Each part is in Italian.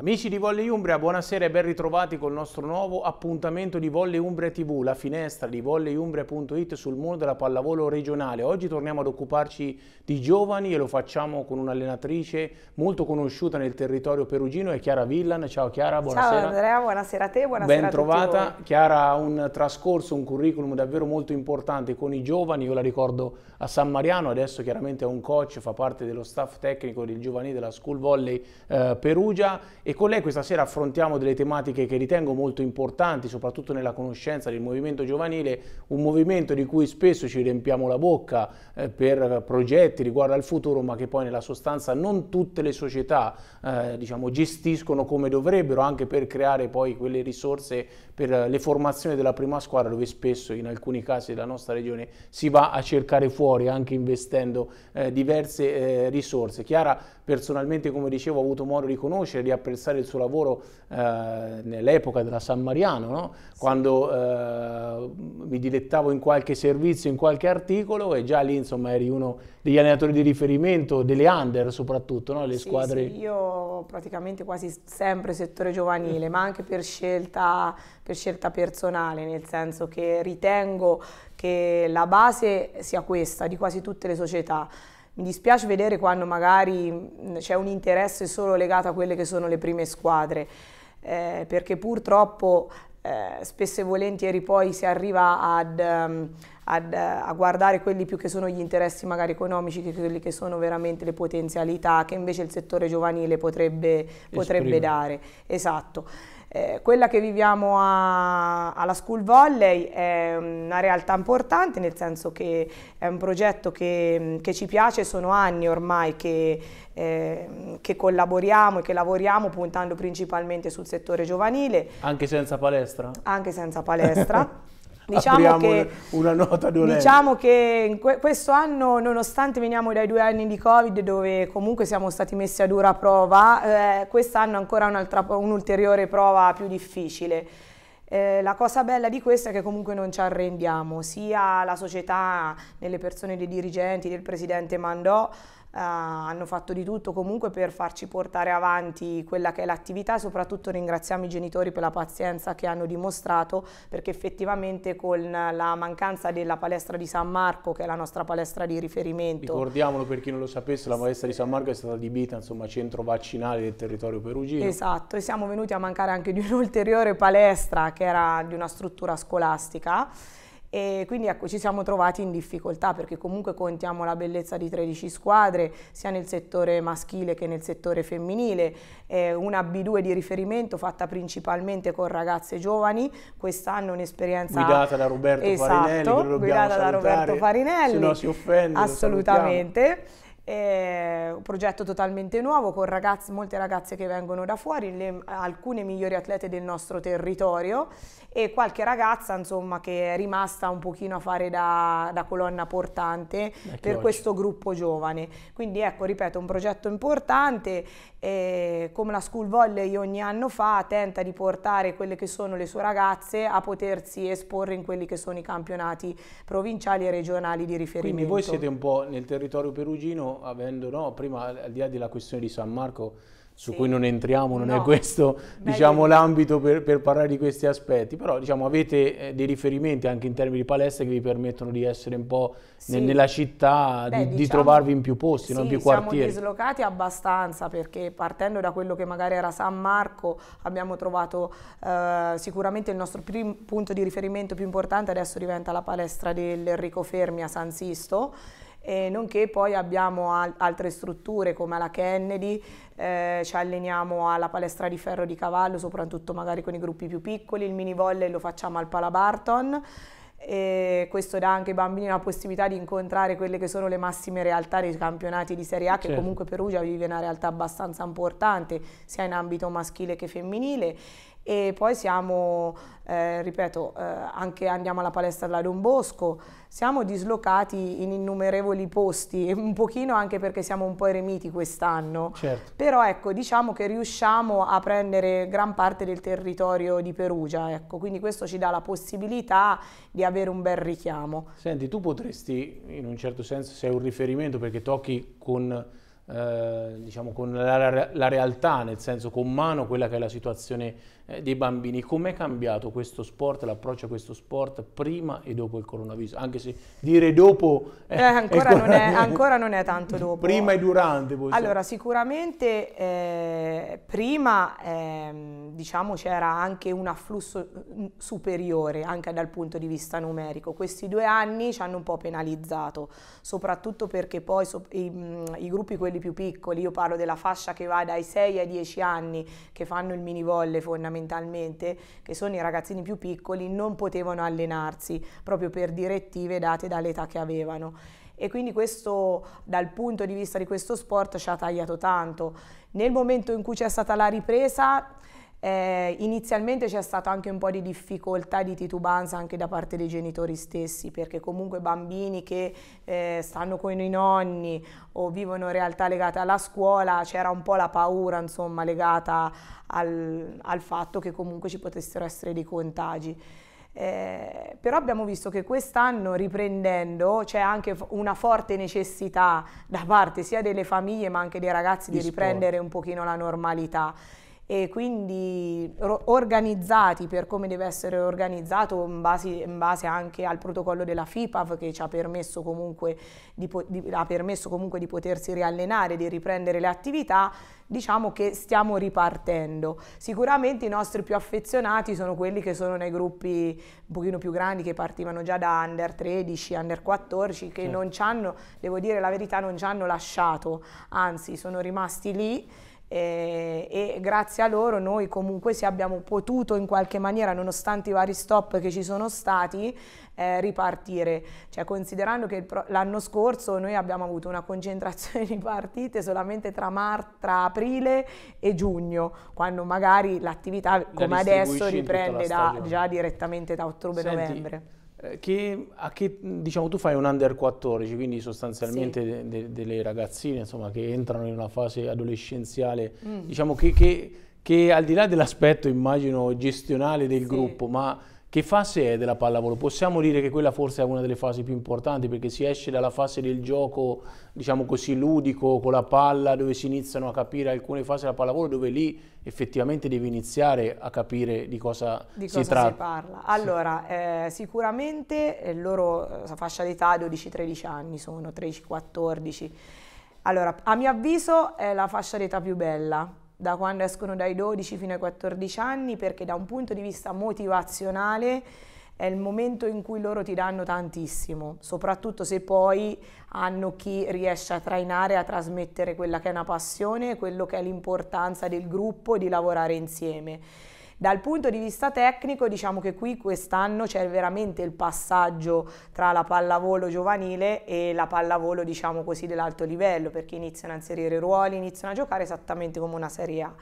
Amici di Volley Umbria, buonasera e ben ritrovati col nostro nuovo appuntamento di Volley Umbria TV, la finestra di volleyumbria.it sul mondo della pallavolo regionale. Oggi torniamo ad occuparci di giovani e lo facciamo con un'allenatrice molto conosciuta nel territorio perugino, è Chiara Villan. Ciao Chiara, buonasera. Ciao Andrea, buonasera a te, buonasera ben trovata. Chiara ha un trascorso, un curriculum davvero molto importante con i giovani, io la ricordo a San Mariano, adesso chiaramente è un coach, fa parte dello staff tecnico del giovanile della School Volley eh, Perugia e con lei questa sera affrontiamo delle tematiche che ritengo molto importanti, soprattutto nella conoscenza del movimento giovanile, un movimento di cui spesso ci riempiamo la bocca eh, per progetti riguardo al futuro, ma che poi nella sostanza non tutte le società eh, diciamo, gestiscono come dovrebbero, anche per creare poi quelle risorse per eh, le formazioni della prima squadra, dove spesso in alcuni casi della nostra regione si va a cercare fuori, anche investendo eh, diverse eh, risorse. Chiara personalmente, come dicevo, ho avuto modo di conoscere, di apprezzare apprezzare il suo lavoro eh, nell'epoca della San Mariano, no? sì. quando eh, mi dilettavo in qualche servizio, in qualche articolo e già lì insomma eri uno degli allenatori di riferimento, delle under soprattutto, no? le sì, squadre. Sì, io praticamente quasi sempre settore giovanile, ma anche per scelta, per scelta personale, nel senso che ritengo che la base sia questa di quasi tutte le società mi dispiace vedere quando magari c'è un interesse solo legato a quelle che sono le prime squadre, eh, perché purtroppo eh, spesso e volentieri poi si arriva ad, ehm, ad, a guardare quelli più che sono gli interessi magari economici che quelli che sono veramente le potenzialità che invece il settore giovanile potrebbe, potrebbe dare. Esatto. Eh, quella che viviamo a, alla School Volley è mm, una realtà importante, nel senso che è un progetto che, mm, che ci piace, sono anni ormai che, eh, che, collaboriamo e che lavoriamo puntando principalmente sul settore giovanile. Anche senza palestra? Anche senza palestra. Diciamo che, una nota dolente. Diciamo che in que questo anno, nonostante veniamo dai due anni di Covid, dove comunque siamo stati messi a dura prova, eh, quest'anno ancora un'ulteriore un prova più difficile. Eh, la cosa bella di questo è che comunque non ci arrendiamo, sia la società, nelle persone dei dirigenti, del presidente Mandò, eh, hanno fatto di tutto comunque per farci portare avanti quella che è l'attività e soprattutto ringraziamo i genitori per la pazienza che hanno dimostrato perché effettivamente con la mancanza della palestra di San Marco che è la nostra palestra di riferimento ricordiamolo per chi non lo sapesse la palestra di San Marco è stata adibita insomma centro vaccinale del territorio perugino esatto e siamo venuti a mancare anche di un'ulteriore palestra che era di una struttura scolastica e quindi ecco, ci siamo trovati in difficoltà perché comunque contiamo la bellezza di 13 squadre sia nel settore maschile che nel settore femminile, eh, una B2 di riferimento fatta principalmente con ragazze giovani, quest'anno un'esperienza guidata da Roberto esatto, Farinelli, guidata salutare, da Roberto Farinelli, se no si offende, assolutamente. È un progetto totalmente nuovo con ragazze, molte ragazze che vengono da fuori, le, alcune migliori atlete del nostro territorio e qualche ragazza insomma che è rimasta un pochino a fare da, da colonna portante ecco per oggi. questo gruppo giovane. Quindi ecco, ripeto, un progetto importante, eh, come la School Volley ogni anno fa, tenta di portare quelle che sono le sue ragazze a potersi esporre in quelli che sono i campionati provinciali e regionali di riferimento. Quindi voi siete un po' nel territorio perugino, avendo no, prima al di là della questione di San Marco, su sì. cui non entriamo, non no. è questo diciamo, l'ambito per, per, parlare di questi aspetti, però diciamo, avete eh, dei riferimenti anche in termini di palestre che vi permettono di essere un po' sì. nel, nella città, Beh, di, diciamo, di, trovarvi in più posti, sì, in più quartieri. siamo dislocati abbastanza perché partendo da quello che magari era San Marco abbiamo trovato eh, sicuramente il nostro punto di riferimento più importante, adesso diventa la palestra dell'Enrico Fermi a San Sisto, e nonché poi abbiamo al altre strutture come la Kennedy, eh, ci alleniamo alla palestra di ferro di cavallo, soprattutto magari con i gruppi più piccoli, il mini volley lo facciamo al Palabarton e questo dà anche ai bambini la possibilità di incontrare quelle che sono le massime realtà dei campionati di Serie A certo. che comunque Perugia vive una realtà abbastanza importante sia in ambito maschile che femminile e poi siamo, eh, ripeto, eh, anche andiamo alla palestra della Don Bosco, siamo dislocati in innumerevoli posti, un pochino anche perché siamo un po' eremiti quest'anno, certo. però ecco, diciamo che riusciamo a prendere gran parte del territorio di Perugia, ecco, quindi questo ci dà la possibilità di avere un bel richiamo. Senti, tu potresti, in un certo senso, sei un riferimento perché tocchi con... Eh, diciamo con la, la, realtà, nel senso con mano quella che è la situazione eh, dei bambini. Com'è cambiato questo sport, l'approccio a questo sport prima e dopo il coronavirus? Anche se dire dopo... Eh, eh, ancora, non è, ancora, non è, tanto dopo. Prima e durante. Possiamo. Allora, sicuramente eh, prima ehm, diciamo c'era anche un afflusso mm, superiore, anche dal punto di vista numerico. Questi due anni ci hanno un po' penalizzato, soprattutto perché poi so, i, mm, i gruppi quelli più piccoli, io parlo della fascia che va dai 6 ai 10 anni, che fanno il mini volle fondamentalmente, fondamentalmente, che sono i ragazzini più piccoli, non potevano allenarsi proprio per direttive date dall'età che avevano. E quindi questo, dal punto di vista di questo sport, ci ha tagliato tanto. Nel momento in cui c'è stata la ripresa, eh, inizialmente c'è stata anche un po' di difficoltà, di titubanza anche da parte dei genitori stessi, perché comunque bambini che eh, stanno con i nonni o vivono in realtà legate alla scuola, c'era un po' la paura insomma, legata al, al fatto che comunque ci potessero essere dei contagi. Eh, però abbiamo visto che quest'anno riprendendo c'è anche una forte necessità da parte sia delle famiglie ma anche dei ragazzi di, di riprendere un pochino la normalità e quindi organizzati per come deve essere organizzato in base, in base, anche al protocollo della FIPAV che ci ha permesso comunque di, di, ha permesso comunque di potersi riallenare, di riprendere le attività, diciamo che stiamo ripartendo. Sicuramente i nostri più affezionati sono quelli che sono nei gruppi un pochino più grandi che partivano già da under 13, under 14 che sì. non ci hanno, devo dire la verità, non ci hanno lasciato, anzi sono rimasti lì eh, e grazie a loro noi comunque se abbiamo potuto in qualche maniera, nonostante i vari stop che ci sono stati, eh, ripartire. Cioè, considerando che l'anno scorso noi abbiamo avuto una concentrazione di partite solamente tra, tra aprile e giugno, quando magari l'attività come adesso riprende da, già direttamente da ottobre-novembre. Eh, che, che, diciamo, tu fai un under 14, quindi sostanzialmente sì. de, de, delle ragazzine insomma, che entrano in una fase adolescenziale, mm. diciamo che, che, che, al di là dell'aspetto immagino gestionale del sì. gruppo, ma che fase è della pallavolo? Possiamo dire che quella forse è una delle fasi più importanti perché si esce dalla fase del gioco, diciamo così, ludico con la palla, dove si iniziano a capire alcune fasi della pallavolo, dove lì effettivamente devi iniziare a capire di cosa, si tratta. di si, cosa si parla. Allora, sì. eh, sicuramente eh, loro eh, fascia d'età 12-13 anni sono, 13-14. Allora, a mio avviso è la fascia d'età più bella da quando escono dai 12 fino ai 14 anni perché da un punto di vista motivazionale è il momento in cui loro ti danno tantissimo, soprattutto se poi hanno chi riesce a trainare, a trasmettere quella che è una passione, quello che è l'importanza del gruppo e di lavorare insieme. Dal punto di vista tecnico diciamo che qui quest'anno c'è veramente il passaggio tra la pallavolo giovanile e la pallavolo diciamo così dell'alto livello perché iniziano a inserire ruoli, iniziano a giocare esattamente come una Serie A.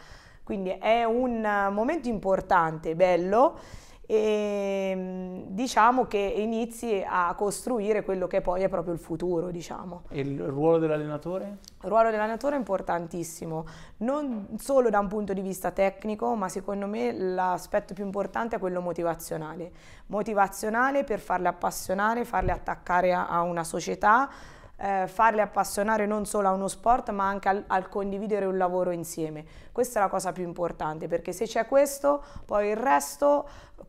Quindi è un momento importante, bello e mm, diciamo che inizi a costruire quello che poi è proprio il futuro. Diciamo. E il ruolo dell'allenatore? Il ruolo dell'allenatore è importantissimo, non solo da un punto di vista tecnico, ma secondo me l'aspetto più importante è quello motivazionale. Motivazionale per farle appassionare, farle attaccare a, a una società, eh, farle appassionare non solo a uno sport ma anche al, al, condividere un lavoro insieme. Questa è la cosa più importante perché se c'è questo poi il resto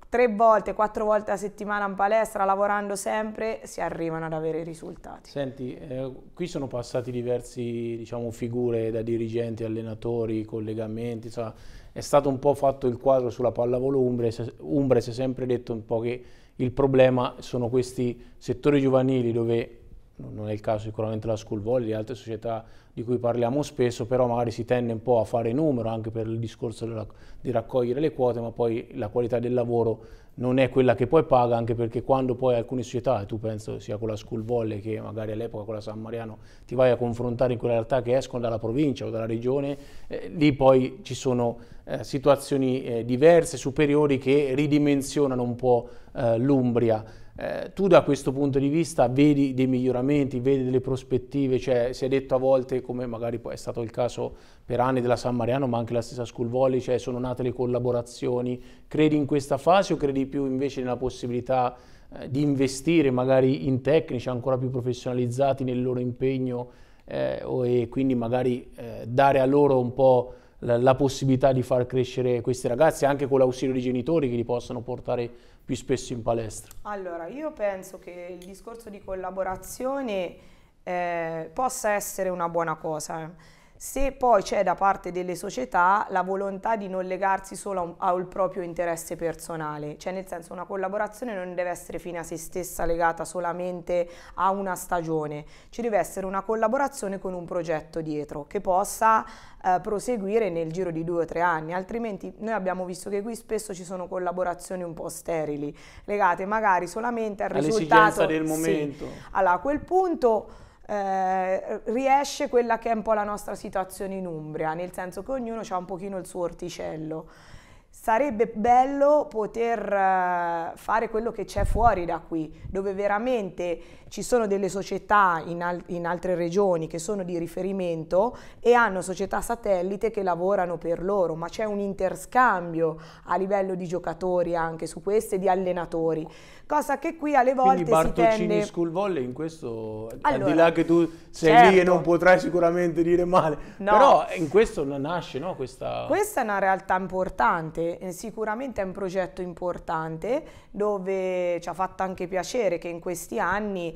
tre volte, quattro volte a settimana in palestra lavorando sempre si arrivano ad avere risultati. Senti, eh, qui sono passati diversi diciamo, figure da dirigenti, allenatori, collegamenti, insomma, è stato un po' fatto il quadro sulla pallavolo Umbria, Umbria si è sempre detto un po' che il problema sono questi settori giovanili dove non è il caso sicuramente della School Volley, di altre società di cui parliamo spesso, però magari si tende un po' a fare numero anche per il discorso della, di raccogliere le quote, ma poi la qualità del lavoro non è quella che poi paga, anche perché quando poi alcune società, e tu penso sia con la School Volley che magari all'epoca con la San Mariano, ti vai a confrontare in quella realtà che escono dalla provincia o dalla regione, eh, lì poi ci sono eh, situazioni eh, diverse, superiori, che ridimensionano un po' eh, l'Umbria. Eh, tu da questo punto di vista vedi dei miglioramenti, vedi delle prospettive, cioè si è detto a volte, come magari poi è stato il caso per anni della San Mariano, ma anche la stessa School Volley, cioè sono nate le collaborazioni. Credi in questa fase o credi più invece nella possibilità eh, di investire magari in tecnici ancora più professionalizzati nel loro impegno eh, e quindi magari eh, dare a loro un po' la, possibilità di far crescere questi ragazzi anche con l'ausilio dei genitori che li possano portare più spesso in palestra? Allora, io penso che il discorso di collaborazione eh, possa essere una buona cosa. Eh. Se poi c'è da parte delle società la volontà di non legarsi solo al proprio interesse personale, cioè nel senso una collaborazione non deve essere fine a se stessa legata solamente a una stagione, ci deve essere una collaborazione con un progetto dietro che possa eh, proseguire nel giro di due o tre anni, altrimenti noi abbiamo visto che qui spesso ci sono collaborazioni un po' sterili, legate magari solamente al risultato del momento. Sì. Allora, a quel punto eh, riesce quella che è un po' la nostra situazione in Umbria, nel senso che ognuno ha un pochino il suo orticello. Sarebbe bello poter eh, fare quello che c'è fuori da qui, dove veramente ci sono delle società in, al in, altre regioni che sono di riferimento e hanno società satellite che lavorano per loro, ma c'è un interscambio a livello di giocatori anche su queste e di allenatori, cosa che qui alle volte Quindi Bartolcini si tende... School Volley in questo, allora, al di là che tu sei certo. lì e certo. non potrai sicuramente dire male, no. però in questo nasce no, questa... Questa è una realtà importante, eh, sicuramente è un progetto importante dove ci ha fatto anche piacere che in questi anni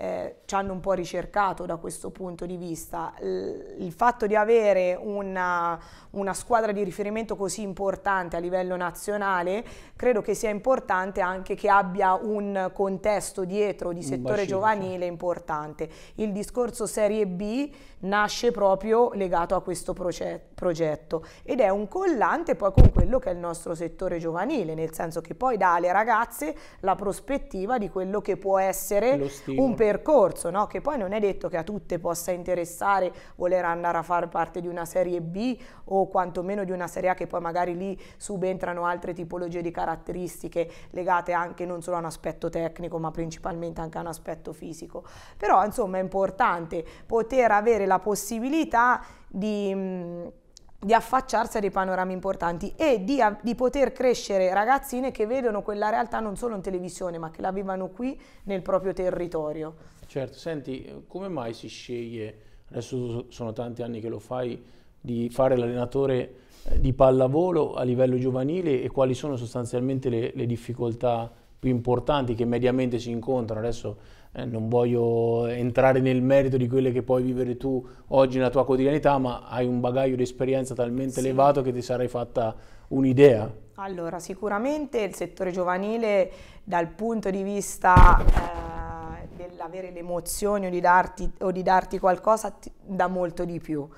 eh, ci hanno un po' ricercato da questo punto di vista. L il fatto di avere una, una squadra di riferimento così importante a livello nazionale credo che sia importante anche che abbia un contesto dietro di settore giovanile importante. Il discorso Serie B nasce proprio legato a questo progetto ed è un collante poi con quello che è il nostro settore giovanile, nel senso che poi dà alle ragazze la prospettiva di quello che può essere un percorso percorso, no? che poi non è detto che a tutte possa interessare voler andare a far parte di una serie B o quantomeno di una serie A che poi magari lì subentrano altre tipologie di caratteristiche legate anche non solo a un aspetto tecnico ma principalmente anche a un aspetto fisico. Però insomma è importante poter avere la possibilità di... Mh, di affacciarsi a dei panorami importanti e di, di, poter crescere ragazzine che vedono quella realtà non solo in televisione, ma che la vivono qui nel proprio territorio. Certo, senti, come mai si sceglie, adesso sono tanti anni che lo fai, di fare l'allenatore eh, di pallavolo a livello giovanile e quali sono sostanzialmente le, le difficoltà più importanti che mediamente si incontrano? Adesso eh, non voglio entrare nel merito di quelle che puoi vivere tu oggi nella tua quotidianità, ma hai un bagaglio di esperienza talmente sì. elevato che ti sarai fatta un'idea. Allora, sicuramente il settore giovanile dal punto di vista eh, dell'avere le emozioni o di darti, o di darti qualcosa ti dà molto di più.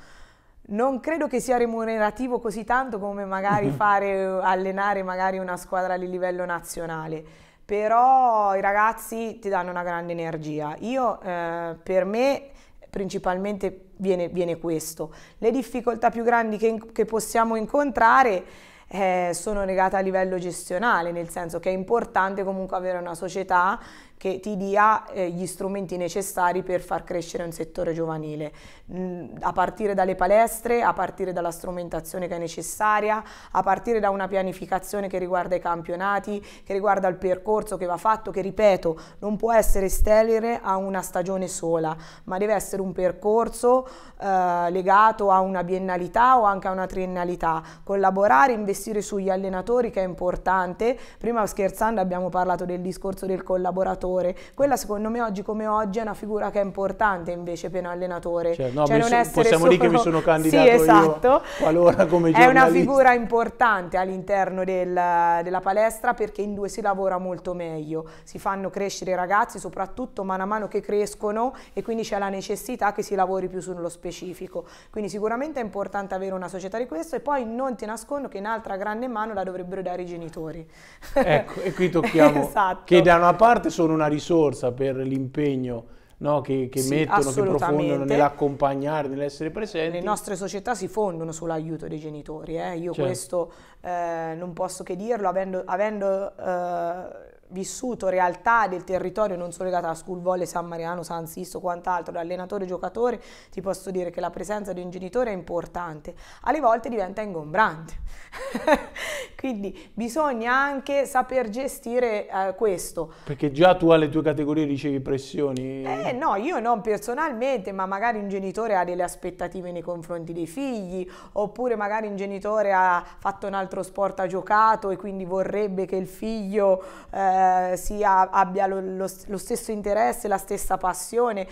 Non credo che sia remunerativo così tanto come magari fare, eh, allenare magari una squadra di livello nazionale però i ragazzi ti danno una grande energia. Io, eh, per me, principalmente viene, viene, questo. Le difficoltà più grandi che, che possiamo incontrare eh, sono legate a livello gestionale, nel senso che è importante comunque avere una società che ti dia eh, gli strumenti necessari per far crescere un settore giovanile, mm, a partire dalle palestre, a partire dalla strumentazione che è necessaria, a partire da una pianificazione che riguarda i campionati, che riguarda il percorso che va fatto, che ripeto non può essere stellare a una stagione sola, ma deve essere un percorso eh, legato a una biennalità o anche a una triennalità, collaborare, investire investire sugli allenatori che è importante. Prima scherzando abbiamo parlato del discorso del collaboratore. Quella secondo me oggi come oggi è una figura che è importante invece per un allenatore. Cioè, no, cioè non essere possiamo solo... dire che mi sono candidato sì, esatto. io qualora come giornalista. È una figura importante all'interno del, della palestra perché in due si lavora molto meglio. Si fanno crescere i ragazzi soprattutto mano a mano che crescono e quindi c'è la necessità che si lavori più sullo specifico. Quindi sicuramente è importante avere una società di questo e poi non ti nascondo che in altra l'altra grande mano la dovrebbero dare i genitori. Ecco, e qui tocchiamo esatto. che da una parte sono una risorsa per l'impegno No, che, che sì, mettono, che profondono nell'accompagnare, nell'essere presenti. Le nostre società si fondono sull'aiuto dei genitori, eh? io certo. questo eh, non posso che dirlo, avendo, avendo eh, vissuto realtà del territorio non solo legata a School Volley, San Mariano, San Sisto, quant'altro, da allenatore giocatore, ti posso dire che la presenza di un genitore è importante, alle volte diventa ingombrante. Quindi bisogna anche saper gestire eh, questo. Perché già tu alle tue categorie ricevi pressioni? Eh no, io non personalmente, ma magari un genitore ha delle aspettative nei confronti dei figli, oppure magari un genitore ha fatto un altro sport, ha giocato e quindi vorrebbe che il figlio... Eh, eh, sia, abbia lo, lo, lo stesso interesse, la stessa passione.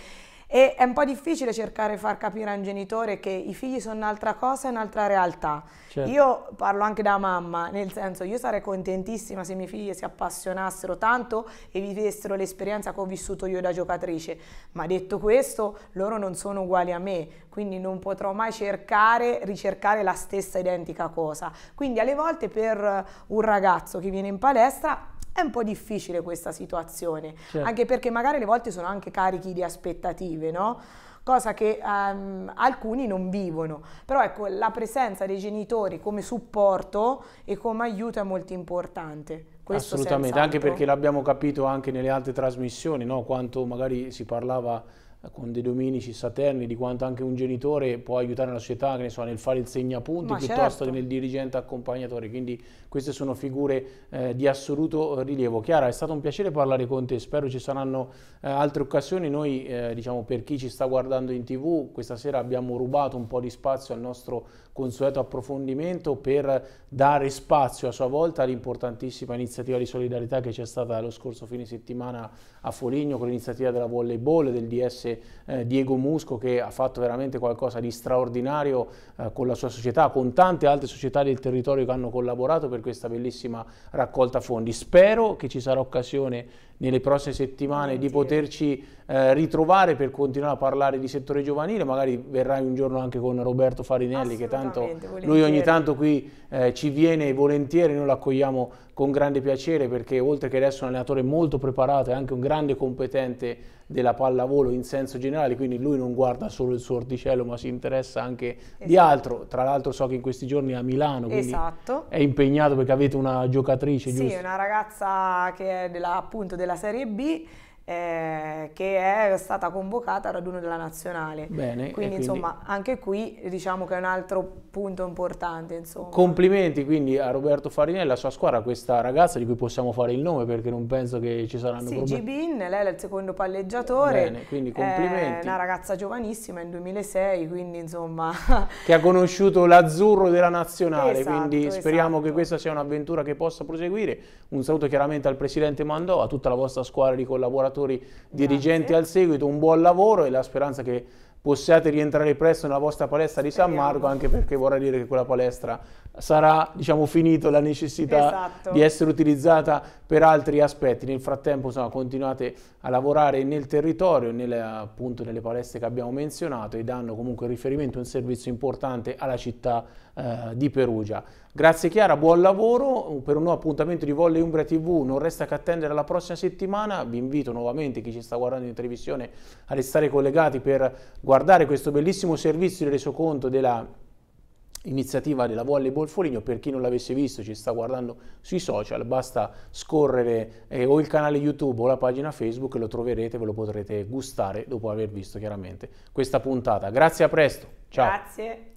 E è un po' difficile cercare di far capire a un genitore che i figli sono un'altra cosa e un'altra realtà. Certo. Io parlo anche da mamma, nel senso io sarei contentissima se i miei figli si appassionassero tanto e vivessero l'esperienza che ho vissuto io da giocatrice, ma detto questo loro non sono uguali a me, quindi non potrò mai cercare, ricercare la stessa identica cosa. Quindi alle volte per un ragazzo che viene in palestra è un po' difficile questa situazione, certo. anche perché magari le volte sono anche carichi di aspettative, no? cosa che um, alcuni non vivono. Però ecco, la presenza dei genitori come supporto e come aiuto è molto importante. Questo Assolutamente, anche perché l'abbiamo capito anche nelle altre trasmissioni, no? quanto magari si parlava con dei domenici saterni di quanto anche un genitore può aiutare la società so, nel fare il segnapunti Ma piuttosto certo. che nel dirigente accompagnatore quindi queste sono figure eh, di assoluto rilievo Chiara è stato un piacere parlare con te spero ci saranno eh, altre occasioni noi eh, diciamo per chi ci sta guardando in tv questa sera abbiamo rubato un po' di spazio al nostro consueto approfondimento per dare spazio a sua volta all'importantissima iniziativa di solidarietà che c'è stata lo scorso fine settimana a Foligno con l'iniziativa della volleyball del DS classe, eh, Diego Musco che ha fatto veramente qualcosa di straordinario eh, con la sua società, con tante altre società del territorio che hanno collaborato per questa bellissima raccolta fondi. Spero che ci sarà occasione nelle prossime settimane di poterci eh, ritrovare per continuare a parlare di settore giovanile, magari verrai un giorno anche con Roberto Farinelli che tanto volentieri. lui ogni tanto qui eh, ci viene volentieri, noi lo accogliamo con grande piacere perché oltre che adesso è un allenatore molto preparato è anche un grande competente della pallavolo in senso generale, quindi lui non guarda solo il suo orticello ma si interessa anche esatto. di altro. Tra l'altro so che in questi giorni è a Milano, esatto. è impegnato perché avete una giocatrice, sì, giusto? Sì, una ragazza che è della, appunto della Serie B eh, che è stata convocata al raduno della nazionale. Bene, quindi, quindi, insomma anche qui diciamo che è un altro punto importante. Insomma. Complimenti quindi a Roberto Farinelli e alla sua squadra, questa ragazza di cui possiamo fare il nome perché non penso che ci saranno sì, problemi. Gibin, lei è il secondo palleggiatore. Bene, quindi complimenti. È eh, una ragazza giovanissima, in 2006, quindi insomma... che ha conosciuto l'azzurro della nazionale, esatto, quindi speriamo esatto. che questa sia un'avventura che possa proseguire. Un saluto chiaramente al presidente Mandò, a tutta la vostra squadra di collaboratori amministratori dirigenti Grazie. al seguito, un buon lavoro e la speranza che possiate rientrare presto nella vostra palestra di San Marco, anche perché vorrà dire che quella palestra sarà, diciamo, finita la necessità esatto. di essere utilizzata per altri aspetti. Nel frattempo, insomma, continuate a lavorare nel territorio, nelle, appunto nelle palestre che abbiamo menzionato e danno comunque riferimento a un servizio importante alla città eh, di Perugia. Grazie Chiara, buon lavoro. Per un nuovo appuntamento di Volley Umbria TV non resta che attendere la prossima settimana. Vi invito nuovamente chi ci sta guardando in televisione a restare collegati per guardare questo bellissimo servizio di resoconto della iniziativa della Volley Foligno, per chi non l'avesse visto ci sta guardando sui social, basta scorrere eh, o il canale YouTube o la pagina Facebook e lo troverete, ve lo potrete gustare dopo aver visto chiaramente questa puntata. Grazie, a presto, ciao! Grazie.